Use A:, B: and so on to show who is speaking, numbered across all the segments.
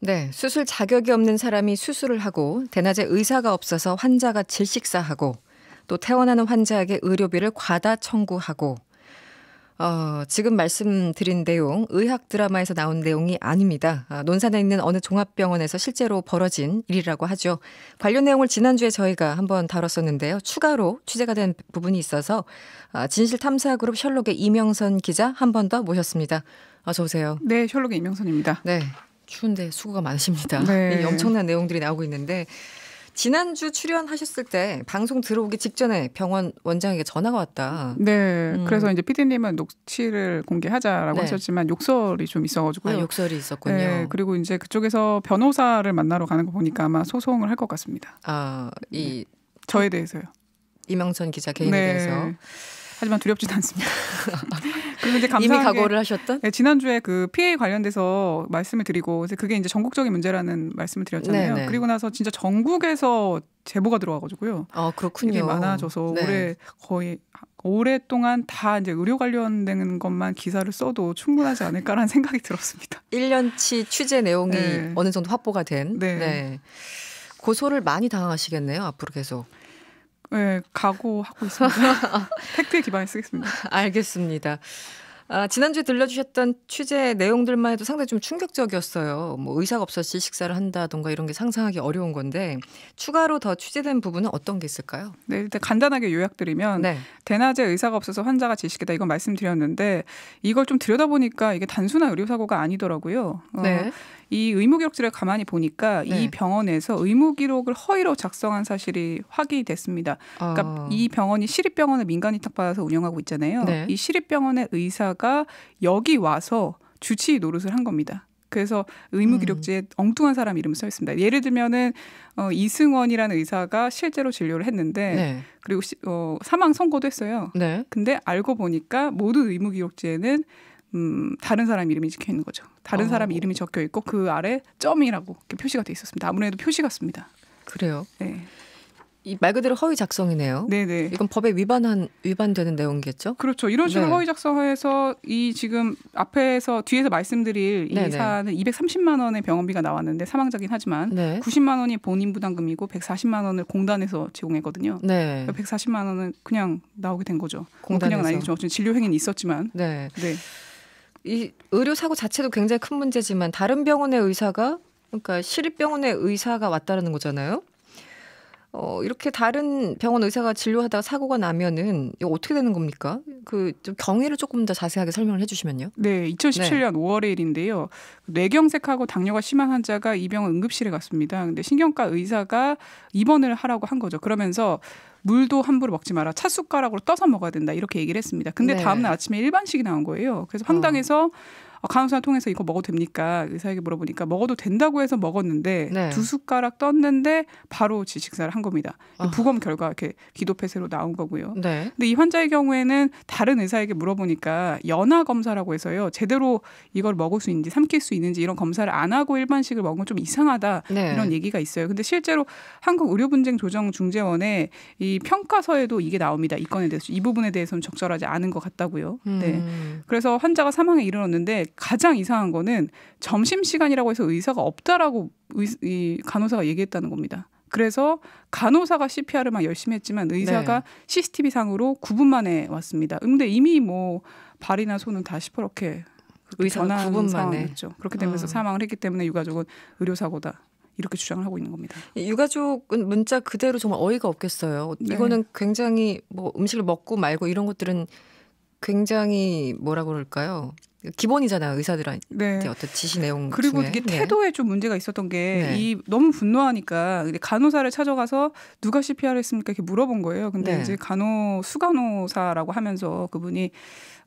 A: 네, 수술 자격이 없는 사람이 수술을 하고 대낮에 의사가 없어서 환자가 질식사하고 또 퇴원하는 환자에게 의료비를 과다 청구하고 어, 지금 말씀드린 내용 의학 드라마에서 나온 내용이 아닙니다. 아, 논산에 있는 어느 종합병원에서 실제로 벌어진 일이라고 하죠. 관련 내용을 지난주에 저희가 한번 다뤘었는데요. 추가로 취재가 된 부분이 있어서 아, 진실 탐사 그룹 셜록의 이명선 기자 한 번 더 모셨습니다. 어서 오세요. 네, 셜록의 이명선입니다. 네. 추운데 수고가 많으십니다. 네. 엄청난 내용들이 나오고 있는데 지난주 출연하셨을 때 방송 들어오기 직전에 병원 원장에게 전화가 왔다. 네.
B: 음. 그래서 이제 피디님은 녹취를 공개하자라고 네. 하셨지만 욕설이 좀 있어가지고요. 아, 욕설이 있었군요. 네, 그리고 이제 그쪽에서 변호사를 만나러 가는 거 보니까 아마 소송을 할 것 같습니다. 아, 이 네.
A: 저에 대해서요. 이명선 기자 개인에 네. 대해서. 하지만 두렵지도 않습니다. 그리 이제 이미 각오를
B: 하셨던? 네, 지난주에 그 피해 관련돼서 말씀을 드리고 그게 이제 전국적인 문제라는 말씀을 드렸잖아요. 네네. 네. 그리고 나서 진짜 전국에서 제보가 들어와가지고요. 아 그렇군요. 이게 많아져서 네. 올해 거의 오랫동안 다 이제 의료
A: 관련된 것만 기사를 써도 충분하지 않을까라는 생각이 들었습니다. 1년치 취재 내용이 네. 어느 정도 확보가 된. 네. 네. 고소를 많이 당하시겠네요 앞으로 계속.
B: 네, 예, 각오하고 있습니다.
A: 팩트에 기반해 쓰겠습니다. 알겠습니다. 아, 지난주에 들려주셨던 취재 내용들만 해도 상당히 좀 충격적이었어요. 뭐 의사가 없었지 식사를 한다던가 이런 게 상상하기 어려운 건데 추가로 더 취재된 부분은 어떤 게 있을까요? 네, 일단 간단하게 요약드리면 네. 대낮에 의사가 없어서 환자가 지식이다 이건
B: 말씀드렸는데 이걸 좀 들여다보니까 이게 단순한 의료사고가 아니더라고요. 어, 네. 이 의무 기록지를 가만히 보니까 네. 이 병원에서 의무 기록을 허위로 작성한 사실이 확인됐습니다. 그러니까 아. 이 병원이 시립병원을 민간 위탁받아서 운영하고 있잖아요. 네. 이 시립병원의 의사가 여기 와서 주치의 노릇을 한 겁니다. 그래서 의무 음. 기록지에 음. 엉뚱한 사람 이름 을써 있습니다. 예를 들면은 어, 이승원이라는 의사가 실제로 진료를 했는데 네. 그리고 시, 어, 사망 선고도 했어요. 네. 근데 알고 보니까 모든 의무 기록지에는 음, 다른 사람 이름이 적혀 있는 거죠. 다른 어. 사람 이름이 적혀 있고 그
A: 아래 점이라고 표시가 돼 있었습니다. 아무래도 표시 같습니다. 그래요. 네. 이 말 그대로 허위 작성이네요. 네네. 네. 이건 법에 위반한 위반되는 내용이겠죠? 그렇죠. 이런 식으로 네. 허위
B: 작성해서 이 지금 앞에서 뒤에서 말씀드릴 이 사는
A: 230만 원의
B: 병원비가 나왔는데 사망자긴 하지만 네. 90만 원이 본인 부담금이고 140만 원을 공단에서 제공했거든요. 네. 그러니까 140만 원은 그냥 나오게 된 거죠. 뭐 공단에서. 그냥 아니죠. 진료 행위는
A: 있었지만. 네. 네. 이 의료 사고 자체도 굉장히 큰 문제지만 다른 병원의 의사가 그러니까 시립병원의 의사가 왔다라는 거잖아요. 어, 이렇게 다른 병원 의사가 진료하다가 사고가 나면은 이거 어떻게 되는 겁니까? 그 좀 경위를 조금 더 자세하게 설명을 해주시면요.
B: 네, 2017년 네. 5월의 일인데요. 뇌경색하고 당뇨가 심한 환자가 이 병원 응급실에 갔습니다. 근데 신경과 의사가 입원을 하라고 한 거죠. 그러면서 물도 함부로 먹지 마라. 차숟가락으로 떠서 먹어야 된다. 이렇게 얘기를 했습니다. 근데 네. 다음날 아침에 일반식이 나온 거예요. 그래서 어. 황당해서 어. 간호사 아, 통해서 이거 먹어도 됩니까? 의사에게 물어보니까 먹어도 된다고 해서 먹었는데 네. 두 숟가락 떴는데 바로 지식사를 한 겁니다. 어. 부검 결과 이렇게 기도 폐쇄로 나온 거고요. 네. 근데 이 환자의 경우에는 다른 의사에게 물어보니까 연화 검사라고 해서요. 제대로 이걸 먹을 수 있는지 삼킬 수 있는지 이런 검사를 안 하고 일반식을 먹으면좀 이상하다 네. 이런 얘기가 있어요. 근데 실제로 한국 의료 분쟁 조정 중재원의 이 평가서에도 이게 나옵니다. 이 건에 대해서 이 부분에 대해서는 적절하지 않은 것 같다고요. 네. 음. 네. 그래서 환자가 사망에 이르렀는데 가장 이상한 거는 점심 시간이라고 해서 의사가 없다라고 의, 이 간호사가 얘기했다는 겁니다. 그래서 간호사가 CPR을 막 열심히 했지만 의사가 네. CCTV 상으로 9분 만에 왔습니다. 근데 이미 뭐 발이나 손은 다 시퍼렇게 의사가 9분 만에 죠 그렇게 되면서 어. 사망을 했기 때문에
A: 유가족은 의료 사고다. 이렇게 주장을 하고 있는 겁니다. 유가족은 문자 그대로 정말 어이가 없겠어요. 네. 이거는 굉장히 뭐 음식을 먹고 말고 이런 것들은 굉장히 뭐라 고 그럴까요? 기본이잖아요 의사들한테 네. 어떤 지시 내용 그리고 중에. 이게 네. 태도에
B: 네. 좀 문제가 있었던 게이 네. 너무 분노하니까 간호사를 찾아가서 누가 CPR 했습니까 이렇게 물어본 거예요. 근데 네. 이제 간호 수간호사라고 하면서 그분이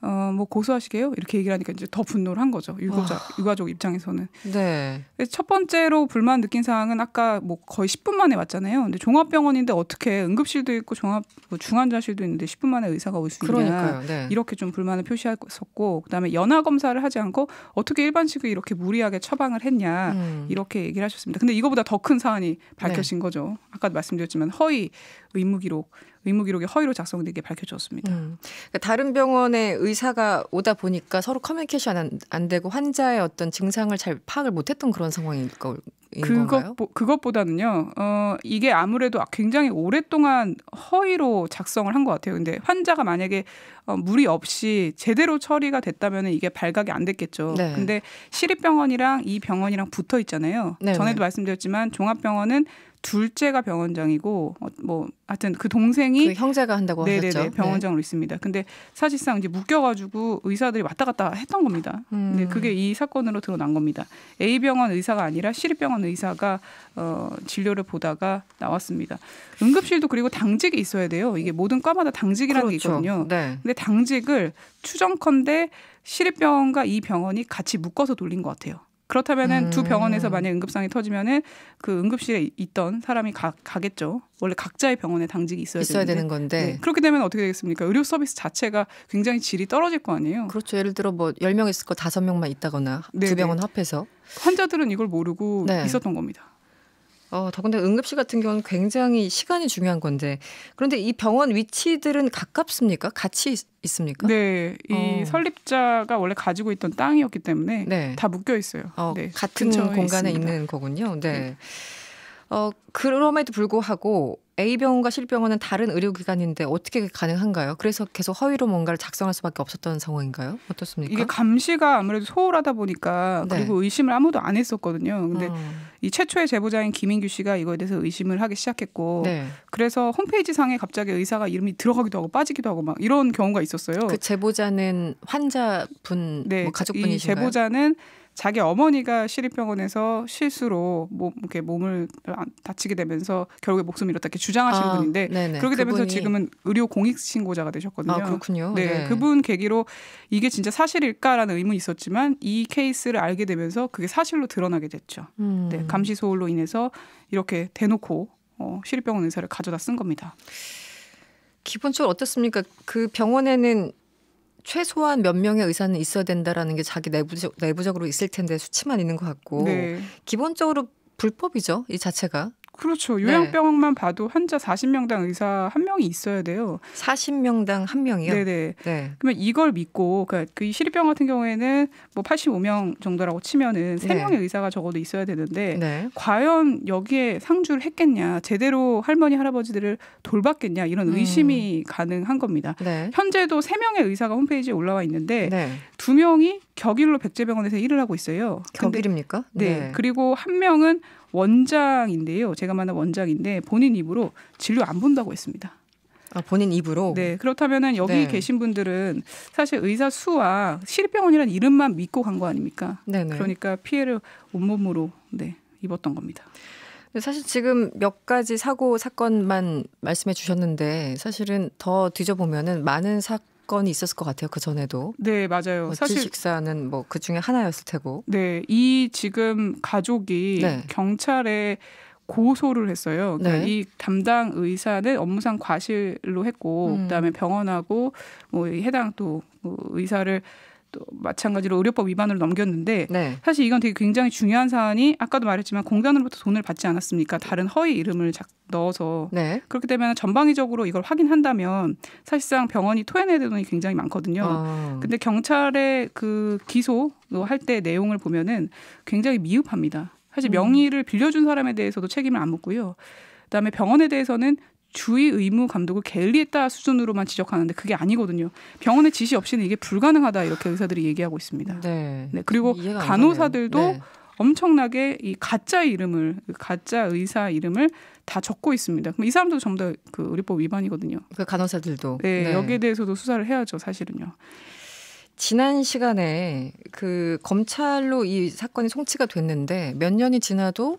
B: 어, 뭐 고소하시게요? 이렇게 얘기를 하니까 이제 더 분노를 한 거죠. 유가족, 유가족 입장에서는. 네. 첫 번째로 불만 느낀 사항은 아까 뭐 거의 10분 만에 왔잖아요. 근데 종합병원인데 어떻게 응급실도 있고 종합 뭐 중환자실도 있는데 10분 만에 의사가 올 수 있냐. 그러니까요. 네. 이렇게 좀 불만을 표시했었고 그다음에 연하 검사를 하지 않고 어떻게 일반식을 이렇게 무리하게 처방을 했냐 음. 이렇게 얘기를 하셨습니다. 근데 이거보다 더 큰 사안이 네. 밝혀진 네. 거죠. 아까 도 말씀드렸지만 허위 의무 기록, 의무 기록이 허위로 작성된 게 밝혀졌습니다.
A: 음. 그러니까 다른 병원의 의사가 오다 보니까 서로 커뮤니케이션 안, 안 되고 환자의 어떤 증상을 잘 파악을 못했던 그런 상황일 거.
B: 그것 보, 그것보다는요. 어, 이게 아무래도 굉장히 오랫동안 허위로 작성을 한 것 같아요. 근데 환자가 만약에 어, 무리 없이 제대로 처리가 됐다면 이게 발각이 안 됐겠죠. 네. 근데 시립병원이랑 이 병원이랑 붙어 있잖아요. 네, 전에도 네. 말씀드렸지만 종합병원은 둘째가 병원장이고 어, 뭐 하여튼 그 동생이 그 형제가 한다고 네네네, 네, 하셨죠. 네, 병원장으로 네. 있습니다. 근데 사실상 이제 묶여가지고 의사들이 왔다 갔다 했던 겁니다. 음. 근데 그게 이 사건으로 드러난 겁니다. A 병원 의사가 아니라 시립병원 의사가 어, 진료를 보다가 나왔습니다. 응급실도 그리고 당직이 있어야 돼요. 이게 모든 과마다 당직이라는 그렇죠. 게 있거든요. 네. 근데 당직을 추정컨대 시립병원과 이 병원이 같이 묶어서 돌린 것 같아요. 그렇다면은 음. 두 병원에서 음. 만약 응급상이 터지면은 그 응급실에 있던 사람이 가, 가겠죠. 원래 각자의 병원에 당직이 있어야, 있어야 되는 건데 네. 그렇게 되면 어떻게 되겠습니까? 의료 서비스 자체가 굉장히 질이 떨어질 거
A: 아니에요. 그렇죠. 예를 들어 뭐열 명 있을 거 다섯 명만 있다거나 네두 병원 합해서
B: 환자들은 이걸 모르고 네. 있었던
A: 겁니다. 어, 더군다나 응급실 같은 경우는 굉장히 시간이 중요한 건데 그런데 이 병원 위치들은 가깝습니까? 같이 있, 습니까 네, 이 어.
B: 설립자가 원래 가지고 있던 땅이었기 때문에 네. 다 묶여 있어요. 어, 네, 같은 공간에 있습니다. 있는
A: 거군요. 네. 네. 어, 그럼에도 불구하고 A병원과 실병원은 다른 의료기관인데 어떻게 가능한가요? 그래서 계속 허위로 뭔가를 작성할 수밖에 없었던 상황인가요? 어떻습니까? 이게
B: 감시가 아무래도 소홀하다 보니까 네. 그리고 의심을 아무도 안 했었거든요. 근데 어. 이 최초의 제보자인 김인규 씨가 이거에 대해서 의심을 하기 시작했고 네. 그래서 홈페이지 상에 갑자기 의사가 이름이 들어가기도 하고 빠지기도 하고 막 이런 경우가 있었어요. 그 제보자는
A: 환자분, 네. 뭐 가족분이신가요? 이 제보자는
B: 자기 어머니가 시립병원에서 실수로 몸, 뭐 이렇게 몸을 다치게 되면서 결국에 목숨을 잃었다 이렇게 주장하신 아, 분인데 네네. 그렇게 되면서 지금은 의료 공익 신고자가 되셨거든요. 아, 그렇군요. 네, 네, 그분 계기로 이게 진짜 사실일까라는 의문이 있었지만 이 케이스를 알게 되면서 그게 사실로 드러나게 됐죠. 음. 네, 감시 소홀로 인해서 이렇게 대놓고 어, 시립병원 의사를 가져다 쓴
A: 겁니다. 기본적으로 어떻습니까? 그 병원에는 최소한 몇 명의 의사는 있어야 된다라는 게 자기 내부적, 내부적으로 있을 텐데 수치만 있는 것 같고 네. 기본적으로 불법이죠 이 자체가
B: 그렇죠. 요양병원만
A: 네. 봐도 환자 40명당
B: 의사 한 명이 있어야 돼요. 40명당 한 명이요? 네네. 네. 그러면 이걸 믿고 그러니까 그 시립병원 같은 경우에는 뭐 85명 정도라고 치면은 세명의 네. 의사가 적어도 있어야 되는데 네. 과연 여기에 상주를 했겠냐, 제대로 할머니 할아버지들을 돌봤겠냐 이런 음. 의심이 음. 가능한 겁니다. 네. 현재도 세명의 의사가 홈페이지에 올라와 있는데 네. 명이 격일로 백제병원에서 일을 하고 있어요. 격일입니까? 네. 네. 그리고 한 명은 원장인데요. 제가 만난 원장인데 본인 입으로 진료 안 본다고 했습니다. 아, 본인 입으로. 네. 그렇다면은 여기 네. 계신 분들은 사실 의사 수와 시립병원이라는 이름만 믿고 간 거 아닙니까? 네, 네 그러니까 피해를 온몸으로 네,
A: 입었던 겁니다. 사실 지금 몇 가지 사고 사건만 말씀해 주셨는데 사실은 더 뒤져보면은 많은 사, 건이 있었을 것 같아요. 그 전에도.
B: 네, 맞아요. 뭐 사실
A: 식사는 뭐 그 중에 하나였을 테고.
B: 네, 이 지금 가족이 네. 경찰에 고소를 했어요. 그러니까 네. 이 담당 의사는 업무상 과실로 했고 음. 그다음에 병원하고 뭐 해당 또 뭐 의사를 또 마찬가지로 의료법 위반으로 넘겼는데 네. 사실 이건 되게 굉장히 중요한 사안이 아까도 말했지만 공단으로부터 돈을 받지 않았습니까? 다른 허위 이름을 넣어서 네. 그렇게 되면 전방위적으로 이걸 확인한다면 사실상 병원이 토해내야 되는 돈이 굉장히 많거든요. 어. 근데 경찰의 그 기소 뭐 할때 내용을 보면은 굉장히 미흡합니다. 사실 음. 명의를 빌려준 사람에 대해서도 책임을 안 묻고요. 그다음에 병원에 대해서는 주의 의무 감독을 게을리에따 수준으로만 지적하는데 그게 아니거든요. 병원의 지시 없이는 이게 불가능하다 이렇게 의사들이 얘기하고 있습니다. 네. 네 그리고 간호사들도 네. 엄청나게 이 가짜 이름을 그 가짜 의사 이름을 다 적고 있습니다. 그럼 이 사람도 전부 다그 의료법 위반이거든요.
A: 그 간호사들도 네, 네 여기에 대해서도
B: 수사를 해야죠 사실은요.
A: 지난 시간에 그 검찰로 이 사건이 송치가 됐는데 몇 년이 지나도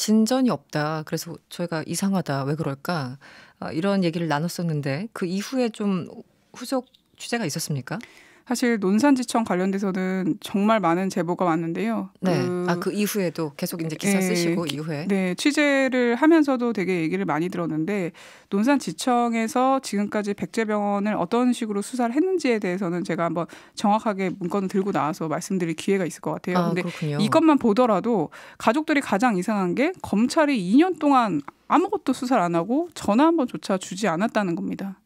A: 진전이 없다. 그래서 저희가 이상하다. 왜 그럴까? 아, 이런 얘기를 나눴었는데 그 이후에 좀 후속 취재가 있었습니까? 사실 논산지청 관련돼서는 정말 많은 제보가 왔는데요. 네. 그, 아, 그 이후에도 계속 이제 기사 네, 쓰시고 이후에.
B: 네. 취재를 하면서도 되게 얘기를 많이 들었는데 논산지청에서 지금까지 백제병원을 어떤 식으로 수사를 했는지에 대해서는 제가 한번 정확하게 문건을 들고 나와서 말씀드릴 기회가 있을 것 같아요. 아, 근데 그렇군요. 이것만 보더라도 가족들이 가장 이상한 게 검찰이 2년 동안 아무것도 수사를 안 하고 전화 한 번조차 주지 않았다는 겁니다.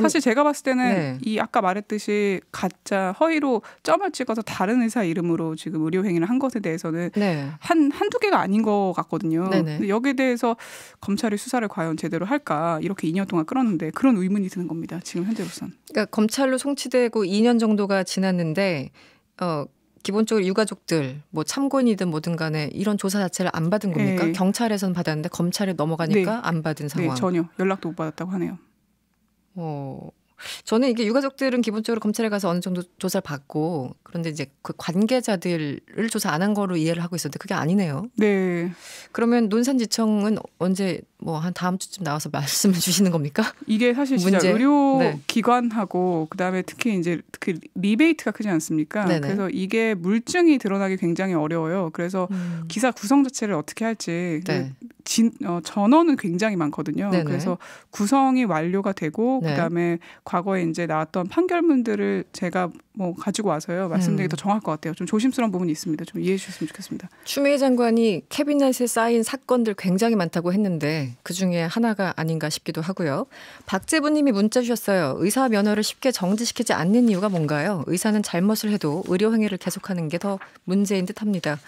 B: 사실 제가 봤을 때는 네. 이 아까 말했듯이 가짜 허위로 점을 찍어서 다른 의사 이름으로 지금 의료 행위를 한 것에 대해서는 네. 한 한두 개가 아닌 것 같거든요. 근데 여기에 대해서 검찰이 수사를 과연 제대로 할까 이렇게 2년 동안 끌었는데 그런 의문이 드는 겁니다. 지금 현재로선.
A: 그러니까 검찰로 송치되고 2년 정도가 지났는데 어 기본적으로 유가족들 뭐 참고인이든 뭐든 간에 이런 조사 자체를 안 받은 겁니까? 네. 경찰에선 받았는데 검찰에 넘어가니까 네. 안 받은 네, 상황. 네, 전혀 연락도 못 받았다고 하네요. 哦。 저는 이게 유가족들은 기본적으로 검찰에 가서 어느 정도 조사를 받고 그런데 이제 그 관계자들을 조사 안 한 거로 이해를 하고 있었는데 그게 아니네요. 네. 그러면 논산지청은 언제 뭐 한 다음 주쯤 나와서 말씀을 주시는 겁니까?
B: 이게 사실 진짜 문제? 의료 기관하고 그다음에 특히 이제 그 리베이트가 크지 않습니까? 네네. 그래서 이게 물증이 드러나기 굉장히 어려워요. 그래서 음. 기사 구성 자체를 어떻게 할지 네. 그 진, 어, 전원은 굉장히 많거든요. 네네. 그래서 구성이 완료가 되고 네. 그다음에 과거에 이제 나왔던 판결문들을 제가 뭐 가지고 와서요 말씀드리기 음. 더 정할 확것 같아요. 좀 조심스러운 부분이 있습니다. 좀 이해해 주셨으면 좋겠습니다.
A: 추미애 장관이 캐비넷에 쌓인 사건들 굉장히 많다고 했는데 그 중에 하나가 아닌가 싶기도 하고요. 박재부님이 문자 주셨어요. 의사 면허를 쉽게 정지시키지 않는 이유가 뭔가요? 의사는 잘못을 해도 의료 행위를 계속하는 게 더 문제인 듯합니다.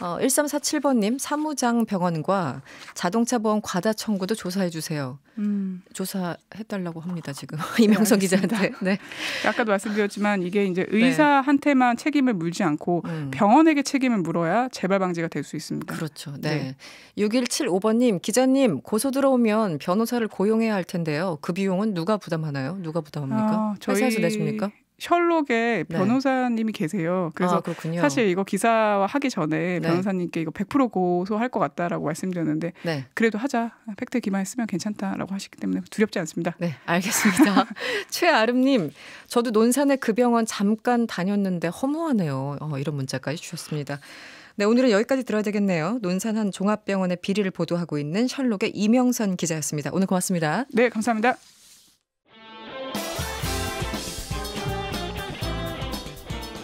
A: 어, 1347번님 사무장 병원과 자동차 보험 과다 청구도 조사해 주세요. 음. 조사해달라고 합니다 지금 이명성 네, 기자한테. 네. 아까도
B: 말씀드렸지만 이게 이제 의사한테만 네. 책임을 물지 않고 음. 병원에게 책임을 물어야 재발 방지가 될 수 있습니다.
A: 그렇죠. 네. 네. 6175번님 기자님 고소 들어오면 변호사를 고용해야 할 텐데요. 그 비용은 누가 부담하나요? 누가 부담합니까? 아, 저희... 회사에서 내줍니까? 셜록에
B: 네. 변호사님이 계세요. 그래서 아, 사실 이거 기사화 하기 전에 네. 변호사님께 이거 100% 고소할 것 같다라고 말씀드렸는데 네. 그래도 하자. 팩트 기만했으면 괜찮다라고 하시기 때문에
A: 두렵지 않습니다. 네, 알겠습니다. 최아름님, 저도 논산의 그 병원 잠깐 다녔는데 허무하네요. 어, 이런 문자까지 주셨습니다. 네, 오늘은 여기까지 들어야 되겠네요. 논산 한 종합병원의 비리를 보도하고 있는 셜록의 이명선 기자였습니다. 오늘 고맙습니다. 네, 감사합니다.